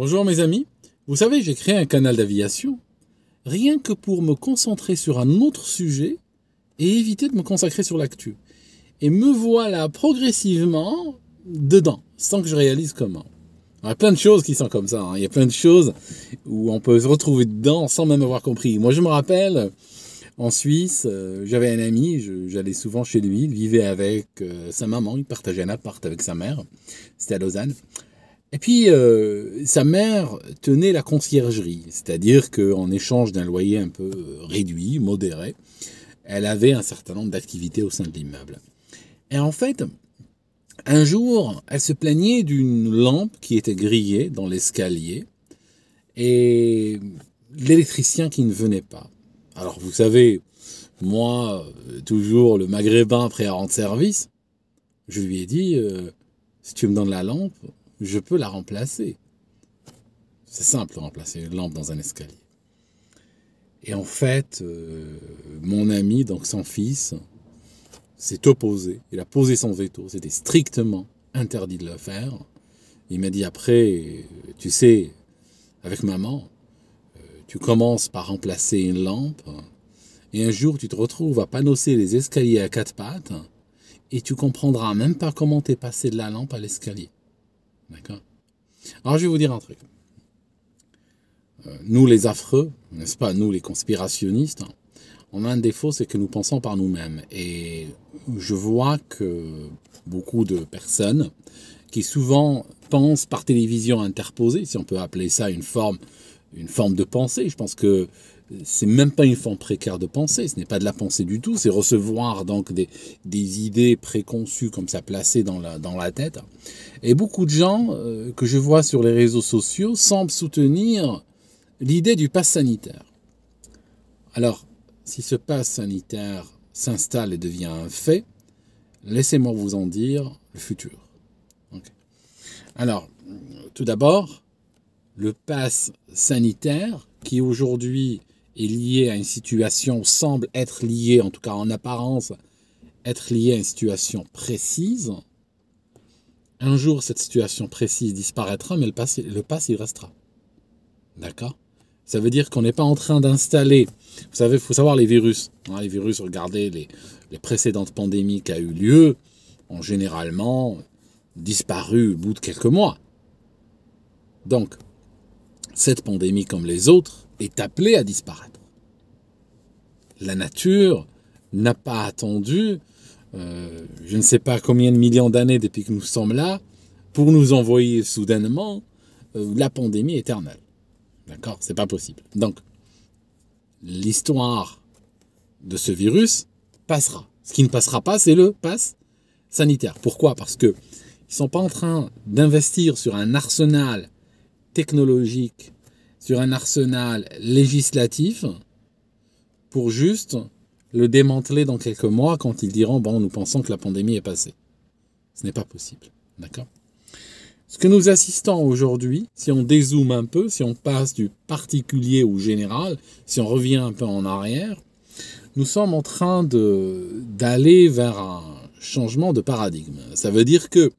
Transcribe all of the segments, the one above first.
Bonjour mes amis, vous savez j'ai créé un canal d'aviation rien que pour me concentrer sur un autre sujet et éviter de me consacrer sur l'actu. Et me voilà progressivement dedans, sans que je réalise comment. il y a plein de choses qui sont comme ça, hein. il y a plein de choses où on peut se retrouver dedans sans même avoir compris. Moi je me rappelle, en Suisse, euh, j'avais un ami, j'allais souvent chez lui, il vivait avec euh, sa maman, il partageait un appart avec sa mère, c'était à Lausanne. Et puis, euh, sa mère tenait la conciergerie, c'est-à-dire qu'en échange d'un loyer un peu euh, réduit, modéré, elle avait un certain nombre d'activités au sein de l'immeuble. Et en fait, un jour, elle se plaignait d'une lampe qui était grillée dans l'escalier et l'électricien qui ne venait pas. Alors vous savez, moi, euh, toujours le maghrébin prêt à rendre service, je lui ai dit, si tu me donnes la lampe, je peux la remplacer. C'est simple, remplacer une lampe dans un escalier. Et en fait, euh, mon ami, donc son fils, s'est opposé. Il a posé son veto. C'était strictement interdit de le faire. Il m'a dit après, tu sais, avec maman, euh, tu commences par remplacer une lampe, et un jour tu te retrouves à panosser les escaliers à quatre pattes, et tu comprendras même pas comment t'es passé de la lampe à l'escalier. D'accord Alors je vais vous dire un truc. Euh, nous les affreux, n'est-ce pas, nous les conspirationnistes, on a un défaut, c'est que nous pensons par nous-mêmes. Et je vois que beaucoup de personnes qui souvent pensent par télévision interposée, si on peut appeler ça une forme, une forme de pensée, je pense que c'est même pas une forme précaire de pensée, ce n'est pas de la pensée du tout, c'est recevoir donc des, idées préconçues comme ça placées dans la, tête. Et beaucoup de gens euh, que je vois sur les réseaux sociaux semblent soutenir l'idée du pass sanitaire. Alors, si ce pass sanitaire s'installe et devient un fait, laissez-moi vous en dire le futur. Alors, tout d'abord, le pass sanitaire qui aujourd'hui est lié à une situation, semble être lié, en tout cas en apparence, être lié à une situation précise, un jour cette situation précise disparaîtra, mais le passé, le passé restera. D'accord Ça veut dire qu'on n'est pas en train d'installer. Vous savez, il faut savoir les virus. Hein, les virus, regardez les, précédentes pandémies qui a eu lieu, ont généralement disparu au bout de quelques mois. Donc, cette pandémie comme les autres, est appelé à disparaître. La nature n'a pas attendu, euh, je ne sais pas combien de millions d'années depuis que nous sommes là, pour nous envoyer soudainement euh, la pandémie éternelle. D'accord C'est pas possible. Donc, l'histoire de ce virus passera. Ce qui ne passera pas, c'est le pass sanitaire. Pourquoi Parce que ils sont pas en train d'investir sur un arsenal technologique sur un arsenal législatif pour juste le démanteler dans quelques mois quand ils diront bon, nous pensons que la pandémie est passée. Ce n'est pas possible. D'accord Ce que nous assistons aujourd'hui, si on dézoome un peu, si on passe du particulier au général, si on revient un peu en arrière, nous sommes en train d'aller vers un changement de paradigme. Ça veut dire que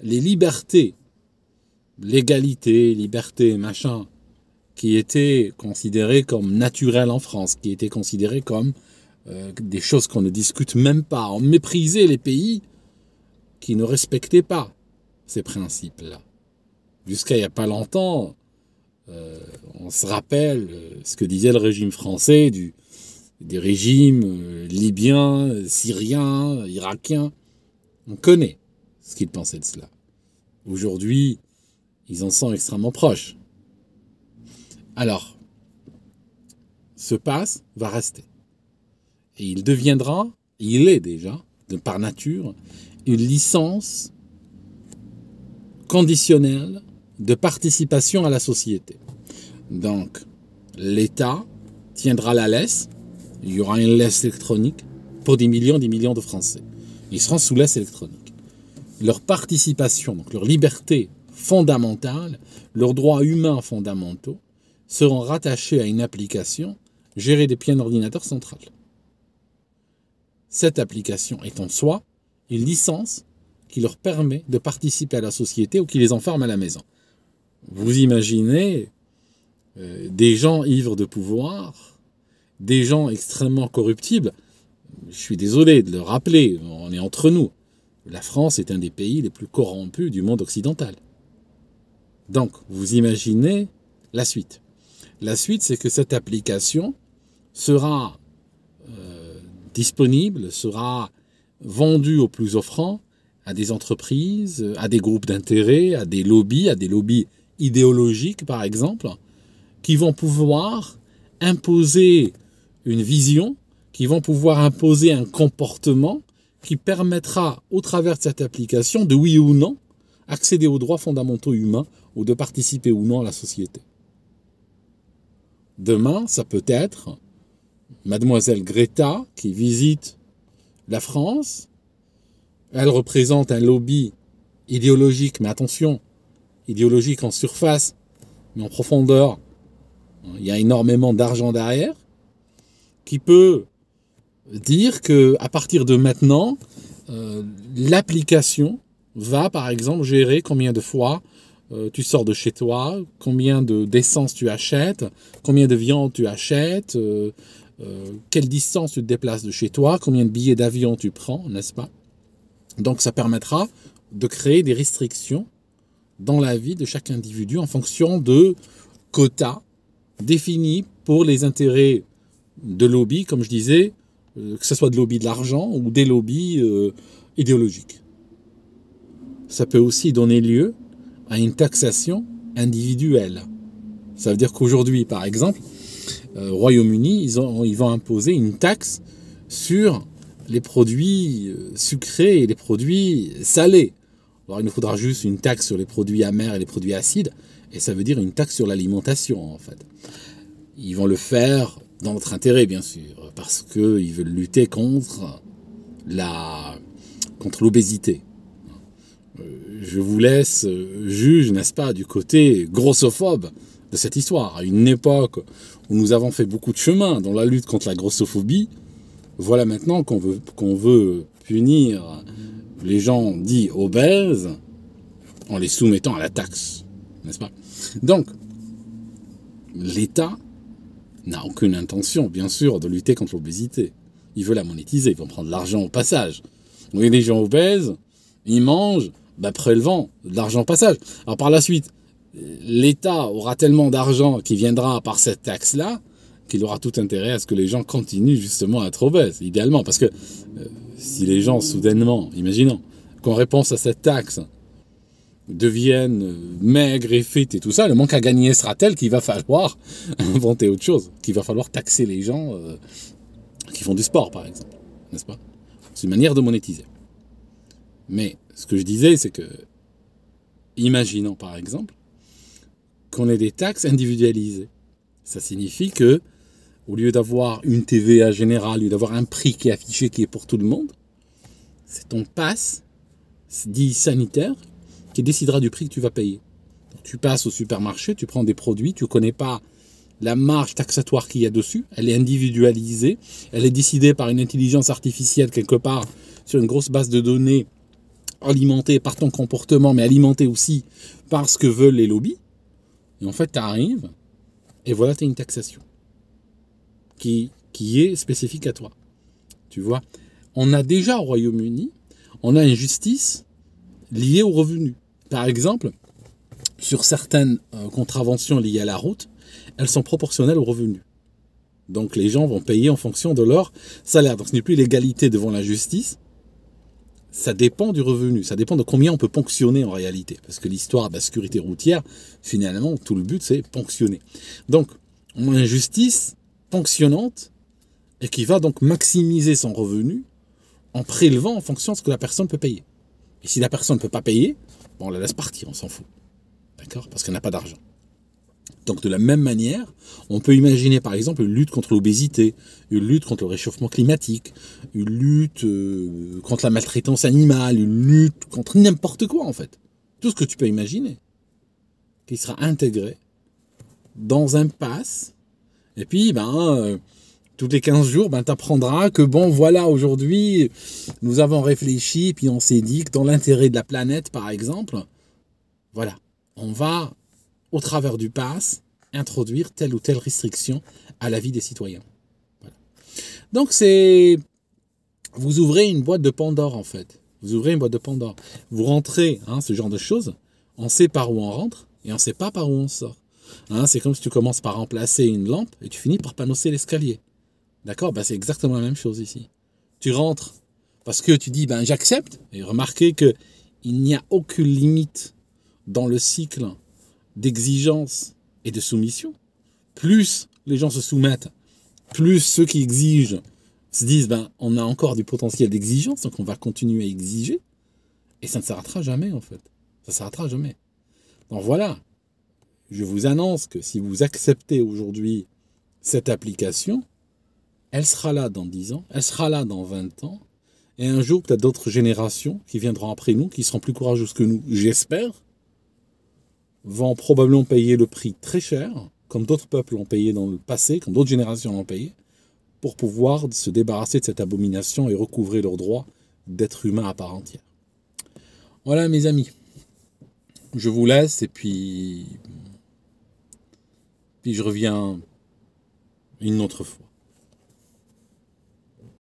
les libertés, l'égalité, liberté, machin, qui étaient considérés comme naturels en France, qui étaient considérés comme euh, des choses qu'on ne discute même pas. On méprisait les pays qui ne respectaient pas ces principes-là. Jusqu'à il n'y a pas longtemps, euh, on se rappelle euh, ce que disait le régime français du, des régimes libyens, syriens, irakiens. On connaît ce qu'ils pensaient de cela. Aujourd'hui, ils en sont extrêmement proches alors ce passe, va rester. Et il deviendra, il est déjà, de par nature, une licence conditionnelle de participation à la société. Donc, l'État tiendra la laisse, il y aura une laisse électronique pour des millions et des millions de Français. Ils seront sous laisse électronique. Leur participation, donc leur liberté fondamentale, leurs droits humains fondamentaux, seront rattachés à une application gérée depuis un ordinateur central. Cette application est en soi une licence qui leur permet de participer à la société ou qui les enferme à la maison. Vous imaginez euh, des gens ivres de pouvoir, des gens extrêmement corruptibles. Je suis désolé de le rappeler, on est entre nous. La France est un des pays les plus corrompus du monde occidental. Donc, vous imaginez la suite. La suite, c'est que cette application sera euh, disponible, sera vendue au plus offrant à des entreprises, à des groupes d'intérêt, à des lobbies, à des lobbies idéologiques par exemple, qui vont pouvoir imposer une vision, qui vont pouvoir imposer un comportement qui permettra au travers de cette application de oui ou non accéder aux droits fondamentaux humains ou de participer ou non à la société. Demain, ça peut être mademoiselle Greta qui visite la France. Elle représente un lobby idéologique, mais attention, idéologique en surface, mais en profondeur. Il y a énormément d'argent derrière qui peut dire que à partir de maintenant, euh, l'application va par exemple gérer combien de fois euh, tu sors de chez toi, combien d'essence tu achètes, combien de viande tu achètes, euh, euh, quelle distance tu te déplaces de chez toi, combien de billets d'avion tu prends, n'est-ce pas Donc ça permettra de créer des restrictions dans la vie de chaque individu en fonction de quotas définis pour les intérêts de lobby, comme je disais, que ce soit de lobby de l'argent ou des lobbies idéologiques. Ça peut aussi donner lieu à une taxation individuelle. Ça veut dire qu'aujourd'hui, par exemple, au euh, Royaume-Uni, ils, ils vont imposer une taxe sur les produits euh, sucrés et les produits salés. Alors, il nous faudra juste une taxe sur les produits amers et les produits acides, et ça veut dire une taxe sur l'alimentation, en fait. Ils vont le faire dans notre intérêt, bien sûr, parce qu'ils veulent lutter contre la contre l'obésité. Euh, je vous laisse euh, juge, n'est-ce pas, du côté grossophobe de cette histoire. À une époque où nous avons fait beaucoup de chemin dans la lutte contre la grossophobie, voilà maintenant qu'on veut, qu'on veut punir les gens dits obèses en les soumettant à la taxe, n'est-ce pas Donc, l'État n'a aucune intention, bien sûr, de lutter contre l'obésité. Il veut la monétiser, il veut prendre de l'argent au passage. On les gens obèses, ils mangent, bah, prélevant de l'argent passage. Alors par la suite, l'État aura tellement d'argent qui viendra par cette taxe-là qu'il aura tout intérêt à ce que les gens continuent justement à être obèses, idéalement. Parce que euh, si les gens, soudainement, imaginons, qu'en réponse à cette taxe, deviennent euh, maigres et fit et tout ça, le manque à gagner sera tel qu'il va falloir inventer autre chose, qu'il va falloir taxer les gens euh, qui font du sport, par exemple. N'est-ce pas C'est une manière de monétiser. Mais ce que je disais, c'est que, imaginons par exemple qu'on ait des taxes individualisées. Ça signifie que, au lieu d'avoir une TVA générale, au lieu d'avoir un prix qui est affiché, qui est pour tout le monde, c'est ton passe dit sanitaire qui décidera du prix que tu vas payer. tu passes au supermarché, tu prends des produits, tu ne connais pas la marge taxatoire qu'il y a dessus, elle est individualisée, elle est décidée par une intelligence artificielle quelque part sur une grosse base de données alimenté par ton comportement, mais alimenté aussi par ce que veulent les lobbies. Et en fait, tu arrives, et voilà, tu as une taxation qui, qui est spécifique à toi. Tu vois, on a déjà au Royaume-Uni, on a une justice liée aux revenus. Par exemple, sur certaines euh, contraventions liées à la route, elles sont proportionnelles aux revenus. Donc les gens vont payer en fonction de leur salaire. Donc ce n'est plus l'égalité devant la justice, ça dépend du revenu, ça dépend de combien on peut ponctionner en réalité. Parce que l'histoire de la sécurité routière, finalement, tout le but, c'est ponctionner. Donc, on a une justice ponctionnante et qui va donc maximiser son revenu en prélevant en fonction de ce que la personne peut payer. Et si la personne ne peut pas payer, on la laisse partir, on s'en fout. D'accord Parce qu'elle n'a pas d'argent. Donc de la même manière, on peut imaginer par exemple une lutte contre l'obésité, une lutte contre le réchauffement climatique, une lutte euh, contre la maltraitance animale, une lutte contre n'importe quoi en fait. Tout ce que tu peux imaginer, qui sera intégré dans un pass. Et puis, ben, euh, tous les 15 jours, ben, tu apprendras que, bon, voilà, aujourd'hui, nous avons réfléchi, puis on s'est dit que dans l'intérêt de la planète, par exemple, voilà, on va au travers du pass, introduire telle ou telle restriction à la vie des citoyens. Donc c'est... Vous ouvrez une boîte de Pandore en fait. Vous ouvrez une boîte de Pandore. Vous rentrez, hein, ce genre de choses. On sait par où on rentre et on ne sait pas par où on sort. Hein, c'est comme si tu commences par remplacer une lampe et tu finis par panosser l'escalier. D'accord bah, C'est exactement la même chose ici. Tu rentres parce que tu dis ben, j'accepte. Et remarquez que il n'y a aucune limite dans le cycle d'exigence et de soumission, plus les gens se soumettent, plus ceux qui exigent se disent ben, on a encore du potentiel d'exigence, donc on va continuer à exiger, et ça ne s'arrêtera jamais en fait. Ça ne s'arrêtera jamais. Donc voilà, je vous annonce que si vous acceptez aujourd'hui cette application, elle sera là dans 10 ans, elle sera là dans 20 ans, et un jour, peut-être d'autres générations qui viendront après nous, qui seront plus courageuses que nous, j'espère, vont probablement payer le prix très cher, comme d'autres peuples l'ont payé dans le passé, comme d'autres générations l'ont payé, pour pouvoir se débarrasser de cette abomination et recouvrer leur droit d'être humain à part entière. Voilà mes amis, je vous laisse et puis, puis je reviens une autre fois.